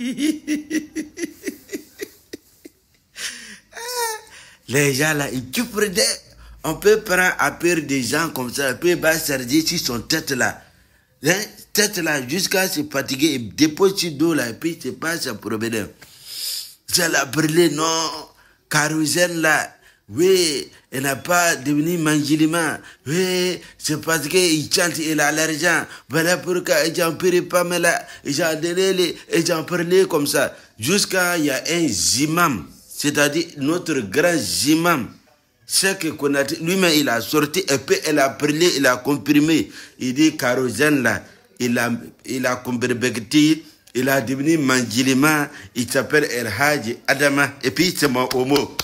Les gens là, ils tuent des... On peut prendre à peur des gens comme ça, on peut servir sur son tête là. Hein? Tête là, jusqu'à se fatiguer, il dépose sur dos là, et puis c'est pas un problème. ça la brûler, non. Carousel là, oui, elle n'a pas devenu mangilima. Oui, c'est parce qu'il chante, il a l'argent. Voilà pourquoi j'en prie pas, mais là, j'en donnais et j'en parlé comme ça. Jusqu'à, il y a un imam, c'est-à-dire notre grand imam. lui-même, il a sorti et puis il a parlé, il a comprimé. Il dit, Karozan, là, il a, il a comprimé, il a devenu mangilima. Il s'appelle El Hadji Adama. Et puis, c'est mon homo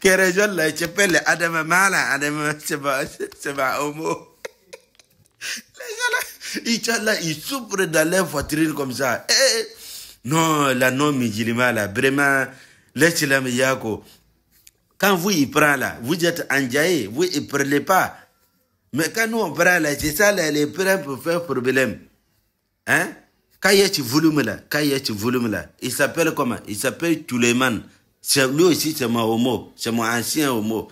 kerejolla il s'appelle Adam e maala Adam c'est pas omo e e Les gens là, ils souffrent dans leur voiture comme ça. Eh, eh. non, la non-musulman, là, vraiment, l'islam yako. Quand vous y prend là, vous êtes enjaillé, vous y prenez pas. Mais quand nous on prend là, c'est ça là, les prêts pour faire problème. Hein? Quand il y a ce volume là, quand il y a ce volume là, il s'appelle comment? Il s'appelle Tuleman. Lui aussi, c'est mon homo. C'est mon ancien homo.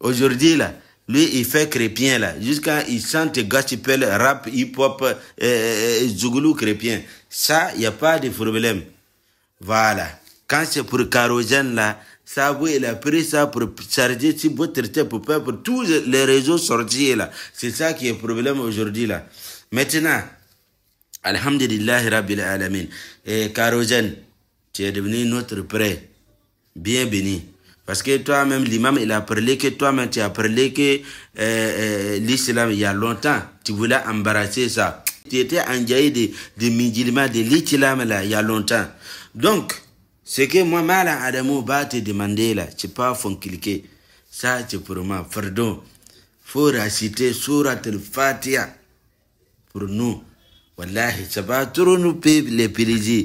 Aujourd'hui, là, lui, il fait crépien, là. Jusqu'à, il chante gospel, rap, hip-hop, euh, euh, euh, zouglou crépien. Ça, il n'y a pas de problème. Voilà. Quand c'est pour carogène, là, ça, il a pris ça pour charger pour tous les réseaux sortis, là. C'est ça qui est problème aujourd'hui, là. Maintenant, Alhamdulillah, Rabbil Alamin. Et carogène tu es devenu notre prêt, Bien béni. Parce que toi-même, l'imam, il a parlé que toi-même, tu as parlé que euh, euh l'islam, il y a longtemps, tu voulais embarrasser ça. Tu étais enjaillé des de musulmans, de l'islam, là, il y a longtemps. Donc, ce que moi, Mala Adamo va te demander, là, tu pas cliquer. Ça, c'est pour moi, pardon. faut réciter Surat al-Fatiha pour nous. Wallahi, ça va trop nous les plaisirs.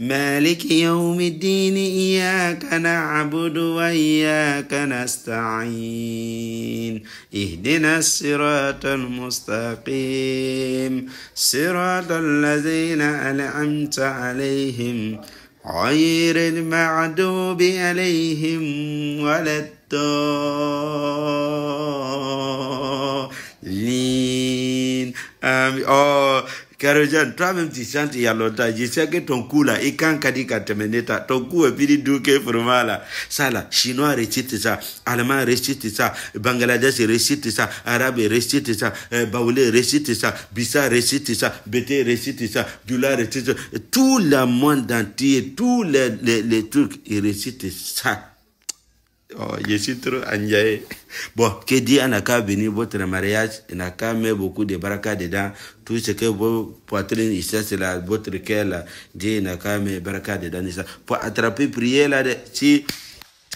مالك يوم الدين إياك نعبد وإياك نستعين اهدنا الصراط المستقيم صراط الذين أنعمت عليهم غير المعدوب عليهم ولا الضالين Um, oh, Carole toi-même, tu chantes il y a longtemps. Je sais que ton cou, là, et quand Kadi Katemeneta, ton cou est pire doux que vraiment, là. Ça, là, Chinois récite ça, Allemand récite ça, Bangladesh récite ça, Arabe récite ça, eh, Baoulé récite ça, Bissa récite ça, Bété récite ça, Dula récite ça. Tout le monde entier, tous les, les, les trucs, ils récitent ça. Oh, je suis trop enjaillé. Bon, que n'a qu'à venir votre mariage, n'a qu'à mis beaucoup de baraka dedans. Tout ce que vos poitrines, ici, c'est votre cœur, là, Dieu n'a qu'à baraka dedans. Pour attraper, prier, là, si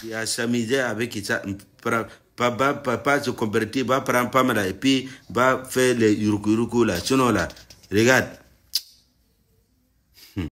tu as s'amuser avec ça, papa, papa se convertir, va prendre pas mal, et puis va faire les yuruku, là, sinon, là, regarde.